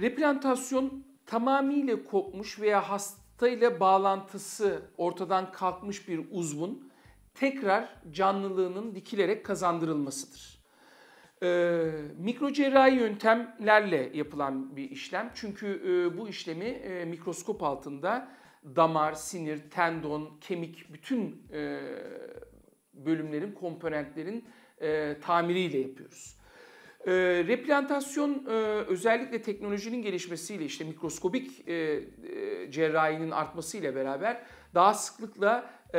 Replantasyon tamamıyla kopmuş veya hastayla bağlantısı ortadan kalkmış bir uzvun tekrar canlılığının dikilerek kazandırılmasıdır. Ee, mikrocerrahi yöntemlerle yapılan bir işlem. Çünkü e, bu işlemi e, mikroskop altında damar, sinir, tendon, kemik bütün e, bölümlerin, komponentlerin e, tamiriyle yapıyoruz. E, replantasyon e, özellikle teknolojinin gelişmesiyle işte mikroskobik e, e, cerrahinin artmasıyla beraber daha sıklıkla e,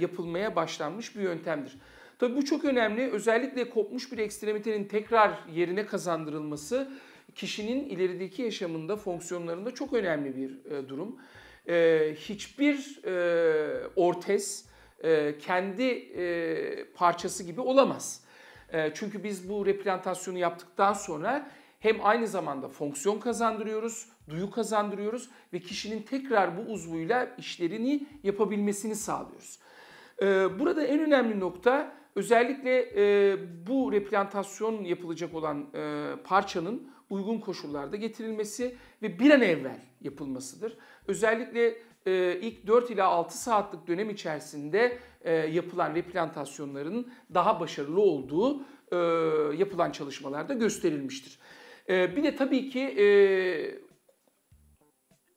yapılmaya başlanmış bir yöntemdir. Tabii bu çok önemli. Özellikle kopmuş bir ekstremitenin tekrar yerine kazandırılması kişinin ilerideki yaşamında, fonksiyonlarında çok önemli bir e, durum. E, hiçbir e, ortez e, kendi e, parçası gibi olamaz. Ee, çünkü biz bu replantasyonu yaptıktan sonra hem aynı zamanda fonksiyon kazandırıyoruz, duyu kazandırıyoruz ve kişinin tekrar bu uzvuyla işlerini yapabilmesini sağlıyoruz. Ee, burada en önemli nokta Özellikle e, bu replantasyon yapılacak olan e, parçanın uygun koşullarda getirilmesi ve bir an evvel yapılmasıdır. Özellikle e, ilk 4 ila 6 saatlik dönem içerisinde e, yapılan replantasyonların daha başarılı olduğu e, yapılan çalışmalarda gösterilmiştir. E, bir de tabii ki e,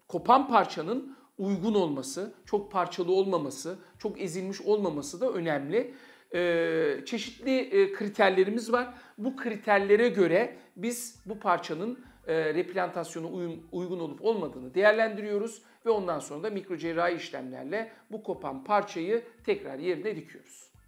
kopan parçanın uygun olması, çok parçalı olmaması, çok ezilmiş olmaması da önemli e, çeşitli e, kriterlerimiz var. Bu kriterlere göre biz bu parçanın e, replantasyona uyum, uygun olup olmadığını değerlendiriyoruz ve ondan sonra da mikrocerrahi işlemlerle bu kopan parçayı tekrar yerine dikiyoruz.